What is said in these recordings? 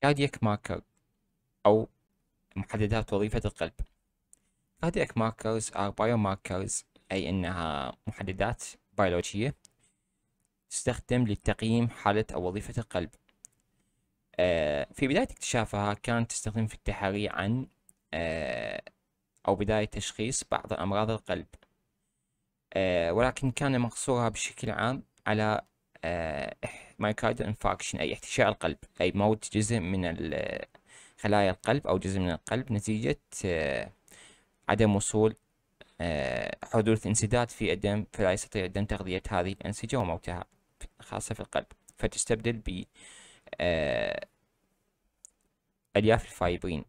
كاردياك ماركر أو محددات وظيفة القلب cardiac markers are biomarkers أي أنها محددات بيولوجية تستخدم لتقييم حالة أو وظيفة القلب آه، في بداية اكتشافها كانت تستخدم في التحري عن آه، أو بداية تشخيص بعض أمراض القلب آه، ولكن كان مقصورها بشكل عام على آه، مايكايدال انفاكشن أي احتشاء القلب أي موت جزء من خلايا القلب أو جزء من القلب نتيجة آه، عدم وصول آه، حدوث انسداد في الدم فلا يستطيع الدم تغذية هذه الأنسجة وموتها خاصة في القلب فتستبدل ب ألياف الفايبرين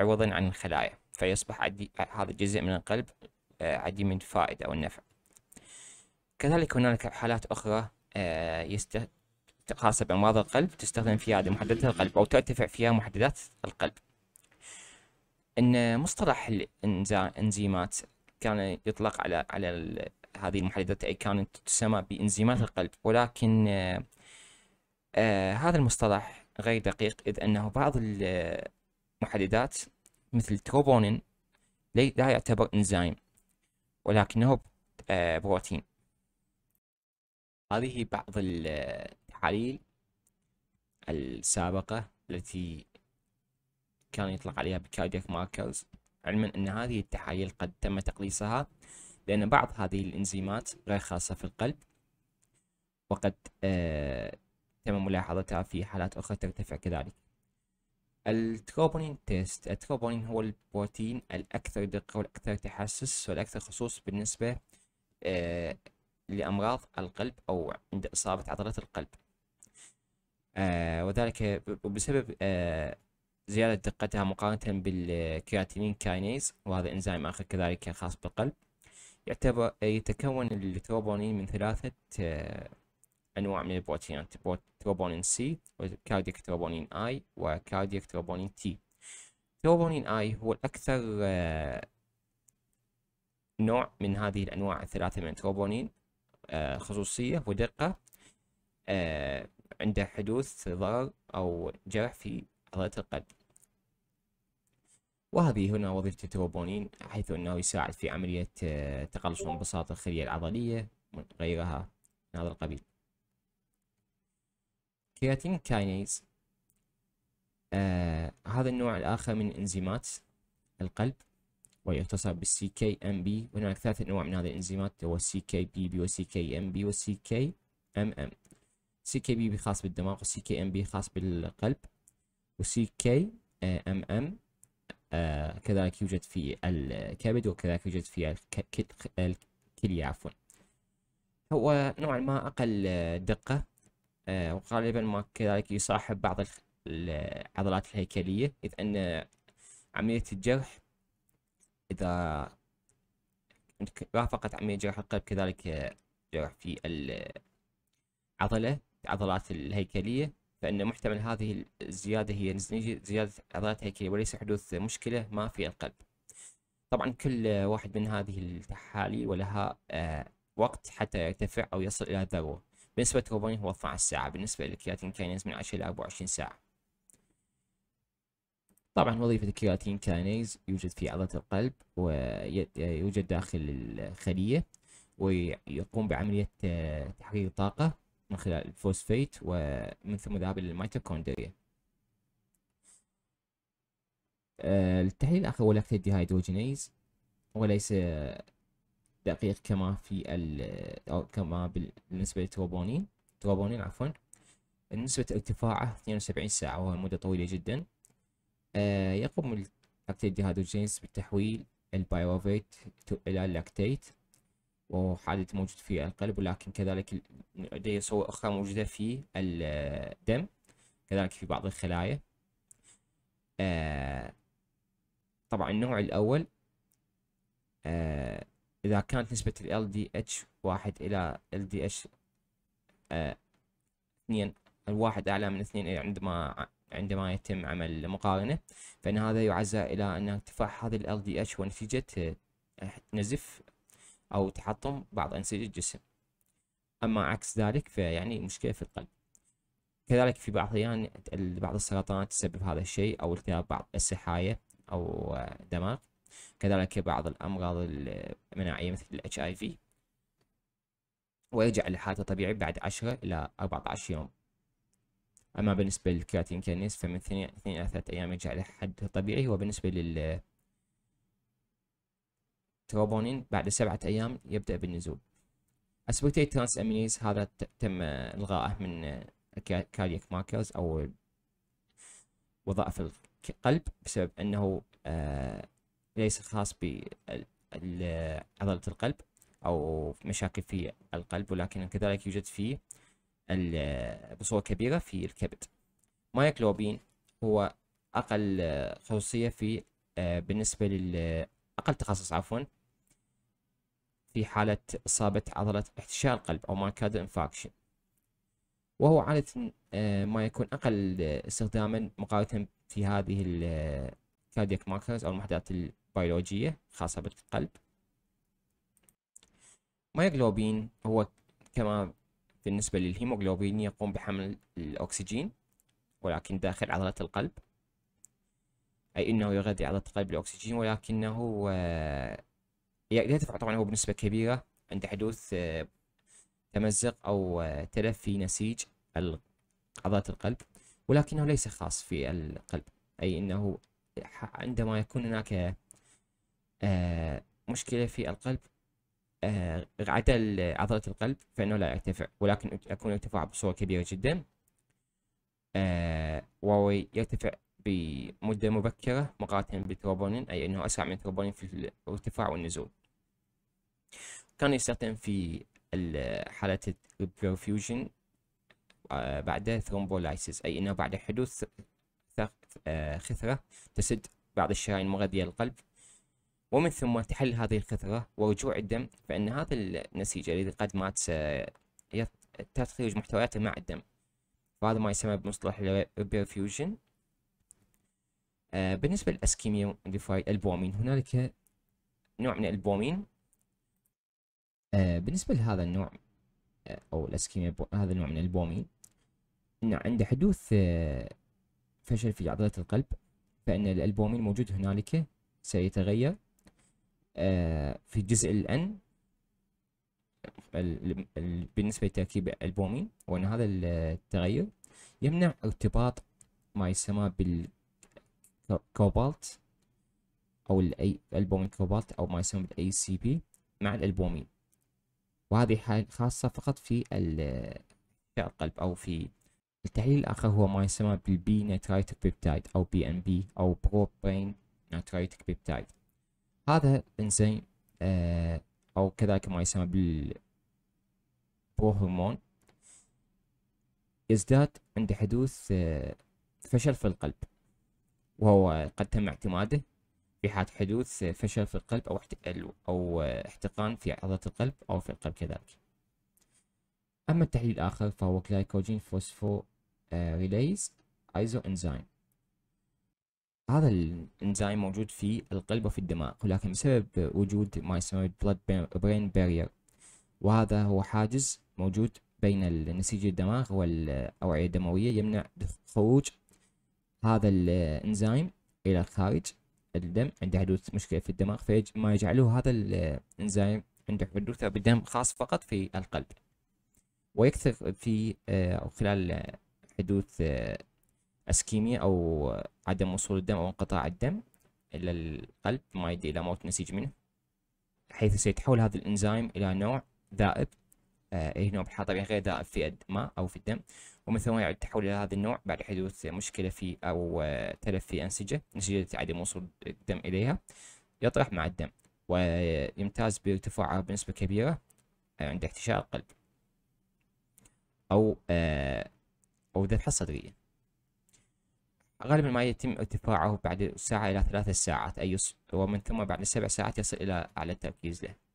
عوضا عن الخلايا فيصبح عدي هذا الجزء من القلب عديم الفائدة أو النفع كذلك هنالك حالات أخرى آه، يست خاصة بأمراض القلب تستخدم في هذه محددات القلب أو ترتفع فيها محددات القلب ان مصطلح الانزيمات كان يطلق على على هذه المحددات اي كانت تسمى بانزيمات القلب ولكن آه، آه، هذا المصطلح غير دقيق اذ انه بعض المحددات مثل تروبونين لا يعتبر انزيم ولكنه بروتين هذه بعض التحاليل السابقة التي كان يطلق عليها بكاردياك ماركرز علما أن هذه التحاليل قد تم تقليصها لأن بعض هذه الإنزيمات غير خاصة في القلب وقد آه، تم ملاحظتها في حالات أخرى ترتفع كذلك التروبونين تيست التروبونين هو البروتين الأكثر دقة والأكثر تحسس والأكثر خصوص بالنسبة آه، لأمراض القلب أو عند إصابة عضلة القلب آه وذلك بسبب آه زيادة دقتها مقارنة بالكرياتينين كاينيز وهذا إنزيم آخر كذلك خاص بالقلب يعتبر آه، يتكون التروبونين من ثلاثة آه أنواع من البروتينات تروبونين سي وكاردياك تروبونين آي وكاردياك تروبونين تي تروبونين آي هو الأكثر آه، نوع من هذه الأنواع الثلاثة من التروبونين آه، خصوصية ودقة آه، عند حدوث ضرر أو جرح في عضلة القلب وهذه هنا وظيفة التروبونين حيث أنه يساعد في عملية آه، تقلص وانبساط الخلية العضلية وغيرها من هذا القبيل كرياتين كاينيز آه هذا النوع الآخر من إنزيمات القلب ويتصف بالسي كي ام بي وهناك ثلاث انواع من هذه الانزيمات هو سي كي بي بي وسي كي ام بي وسي كي ام ام سي كي بي بي خاص بالدماغ وسي كي ام بي خاص بالقلب وسي كي ام ام آه، كذلك يوجد في الكبد وكذلك يوجد في الكلية عفوا هو نوعا ما أقل آه، دقة آه، وغالبا ما كذلك يصاحب بعض العضلات الهيكلية إذ أن عملية الجرح إذا رافقت عملية جرح القلب كذلك جرح في العضلة العضلات الهيكلية فإن محتمل هذه الزيادة هي زيادة عضلات هيكلية وليس حدوث مشكلة ما في القلب طبعا كل واحد من هذه التحاليل ولها آه، وقت حتى يرتفع أو يصل إلى الذروة بالنسبة لتروبين هو 12 ساعة بالنسبة للكياتين كاينز من 10 إلى 24 ساعة طبعا وظيفة الكرياتين كاينيز يوجد في عضلة القلب ويوجد داخل الخلية ويقوم بعملية آه، تحرير طاقة من خلال الفوسفيت ومن ثم ذهاب للميتوكوندريا آه، التحليل الآخر هو لاكتيت ديهيدروجينيز وليس آه، دقيق كما في ال أو كما بالنسبة للتروبونين تروبونين عفوا نسبة ارتفاعه 72 ساعة وهو مدة طويلة جدا آه، يقوم التقليد لهذا الجنس بتحويل البايوفيت إلى اللاكتيت وهو حادث موجود في القلب ولكن كذلك لديه صور أخرى موجودة في الدم كذلك في بعض الخلايا آه، طبعا النوع الأول آه، إذا كانت نسبة ال LDH واحد إلى LDH اثنين الواحد أعلى من اثنين عندما عندما يتم عمل مقارنة فإن هذا يعزى إلى أن ارتفاع هذه ال LDH ونتيجة آه، نزف أو تحطم بعض أنسجة الجسم أما عكس ذلك فيعني مشكلة في القلب كذلك في بعض الأحيان بعض السرطانات تسبب هذا الشيء أو التهاب بعض السحايا أو آه، دماغ كذلك بعض الأمراض المناعية مثل الـ HIV ويرجع لحالته الطبيعي بعد 10 إلى 14 يوم أما بالنسبة للكيراتين كينيز فمن اثنين إلى ثلاثة أيام يرجع حد طبيعي وبالنسبة لل تروبونين بعد سبعة أيام يبدأ بالنزول أسبكتيت ترانس أمينيز هذا تم إلغائه من كارياك ماركرز أو وظائف القلب بسبب أنه آه، ليس خاص بعضلة القلب أو مشاكل في القلب ولكن كذلك يوجد فيه بصورة كبيرة في الكبد مايكلوبين هو أقل خصوصية في آه، بالنسبة لل أقل تخصص عفوا في حالة إصابة عضلة احتشاء القلب أو مايكادو انفاكشن وهو عادة آه، ما يكون أقل استخداما مقارنة في هذه الكاردياك آه، ماركرز أو المحددات البيولوجية خاصة بالقلب مايكلوبين هو كما بالنسبة للهيموغلوبين يقوم بحمل الأكسجين ولكن داخل عضلة القلب أي أنه يغذي عضلة القلب بالأكسجين ولكنه آه، يرتفع طبعا هو بنسبة كبيرة عند حدوث آه، تمزق أو آه، تلف في نسيج عضلة القلب ولكنه ليس خاص في القلب أي أنه عندما يكون هناك مشكلة في القلب آه، عدل عضلة القلب فإنه لا يرتفع ولكن يكون ارتفاعه بصورة كبيرة جدا آه، وهو يرتفع بمدة مبكرة مقارنة بالتروبونين أي أنه أسرع من التروبونين في الارتفاع والنزول كان يستخدم في حالة البرفيوجن آه، بعد ثرومبولايسيس أي أنه بعد حدوث خثرة تسد بعض الشرايين المغذية للقلب ومن ثم تحل هذه الخثرة ورجوع الدم فإن هذا النسيج الذي قد مات آه، تخرج محتوياته مع الدم وهذا ما يسمى بمصطلح البرفيوجن آه بالنسبة للأسكيميا موديفايد البومين هنالك نوع من البومين آه بالنسبة لهذا النوع آه أو الأسكيميا هذا النوع من البومين إن عند حدوث آه، فشل في عضلة القلب فإن الألبومين موجود هنالك سيتغير آه، في جزء الان بالنسبة لتركيب البومي وأن هذا التغير يمنع ارتباط ما يسمى بالكوبالت أو الألبومين كوبالت أو ما يسمى بالاي سي بي مع الألبومين وهذه حالة خاصة فقط في القلب أو في التحليل الآخر هو ما يسمى بالبي نترايتك بيبتايد أو بي أم بي أو بروبين نترايتك بيبتايد هذا انزيم آه او كذلك ما يسمى بالبوهرمون يزداد عند حدوث آه فشل في القلب وهو قد تم اعتماده في حال حدوث آه، فشل في القلب أو أو آه، احتقان في عضلة القلب أو في القلب كذلك. أما التحليل الآخر فهو جلايكوجين فوسفو آه، ريليز ايزو انزيم هذا الانزيم موجود في القلب وفي الدماغ ولكن بسبب وجود ما يسمى بلاد برين بارير وهذا هو حاجز موجود بين نسيج الدماغ والأوعية الدموية يمنع خروج هذا الانزيم إلى خارج الدم عند حدوث مشكلة في الدماغ ما يجعله هذا الانزيم عند حدوثه بالدم خاص فقط في القلب ويكثر في أو آه، خلال حدوث آه، أسكيميا أو عدم وصول الدم أو انقطاع الدم إلى القلب ما يؤدي إلى موت نسيج منه حيث سيتحول هذا الإنزيم إلى نوع ذائب آه، أي نوع بالحطب غير ذائب في الماء أو في الدم ومن ثم يعد التحول إلى هذا النوع بعد حدوث مشكلة في أو آه، تلف في أنسجة نسيجة عدم وصول الدم إليها يطرح مع الدم ويمتاز بارتفاعه بنسبة كبيرة آه، عند احتشاء القلب أو أو ذبحة صدرية غالبا ما يتم ارتفاعه بعد ساعة إلى ثلاث ساعات أي ومن ثم بعد سبع ساعات يصل إلى أعلى التركيز له